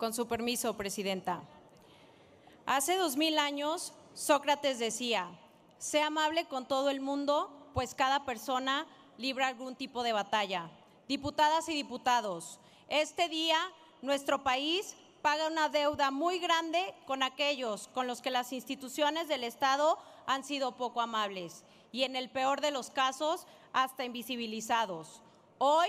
Con su permiso, Presidenta. Hace dos mil años, Sócrates decía, sea amable con todo el mundo, pues cada persona libra algún tipo de batalla. Diputadas y diputados, este día nuestro país paga una deuda muy grande con aquellos con los que las instituciones del Estado han sido poco amables y en el peor de los casos hasta invisibilizados. Hoy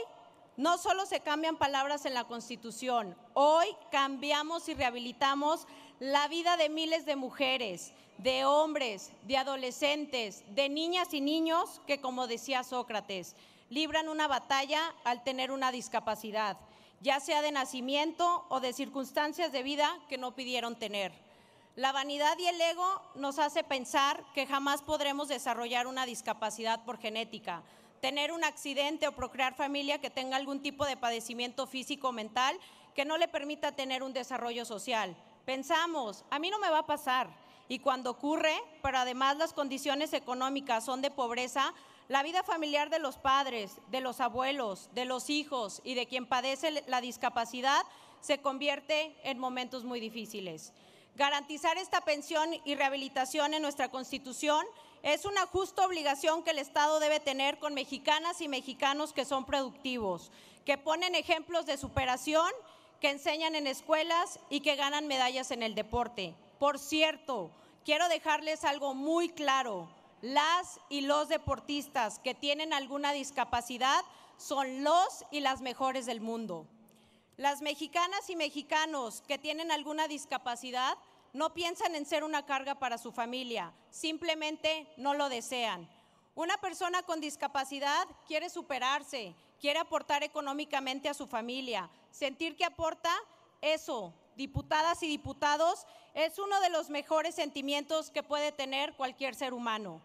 no solo se cambian palabras en la Constitución, hoy cambiamos y rehabilitamos la vida de miles de mujeres, de hombres, de adolescentes, de niñas y niños que, como decía Sócrates, libran una batalla al tener una discapacidad, ya sea de nacimiento o de circunstancias de vida que no pidieron tener. La vanidad y el ego nos hace pensar que jamás podremos desarrollar una discapacidad por genética, tener un accidente o procrear familia que tenga algún tipo de padecimiento físico o mental que no le permita tener un desarrollo social. Pensamos, a mí no me va a pasar. Y cuando ocurre, pero además las condiciones económicas son de pobreza, la vida familiar de los padres, de los abuelos, de los hijos y de quien padece la discapacidad se convierte en momentos muy difíciles. Garantizar esta pensión y rehabilitación en nuestra Constitución es una justa obligación que el Estado debe tener con mexicanas y mexicanos que son productivos, que ponen ejemplos de superación, que enseñan en escuelas y que ganan medallas en el deporte. Por cierto, quiero dejarles algo muy claro. Las y los deportistas que tienen alguna discapacidad son los y las mejores del mundo. Las mexicanas y mexicanos que tienen alguna discapacidad no piensan en ser una carga para su familia, simplemente no lo desean. Una persona con discapacidad quiere superarse, quiere aportar económicamente a su familia, sentir que aporta eso. Diputadas y diputados, es uno de los mejores sentimientos que puede tener cualquier ser humano.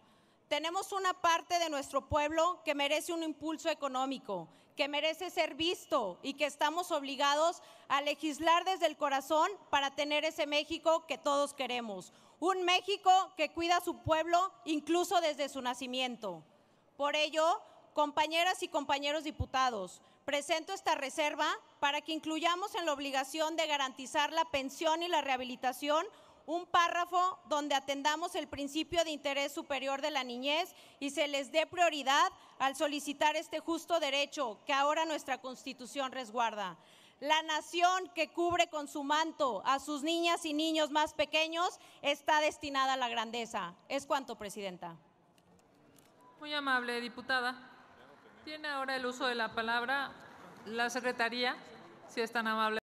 Tenemos una parte de nuestro pueblo que merece un impulso económico, que merece ser visto y que estamos obligados a legislar desde el corazón para tener ese México que todos queremos. Un México que cuida a su pueblo incluso desde su nacimiento. Por ello, compañeras y compañeros diputados, presento esta reserva para que incluyamos en la obligación de garantizar la pensión y la rehabilitación un párrafo donde atendamos el principio de interés superior de la niñez y se les dé prioridad al solicitar este justo derecho que ahora nuestra Constitución resguarda. La nación que cubre con su manto a sus niñas y niños más pequeños está destinada a la grandeza. Es cuanto, Presidenta. Muy amable, diputada. Tiene ahora el uso de la palabra la Secretaría, si es tan amable.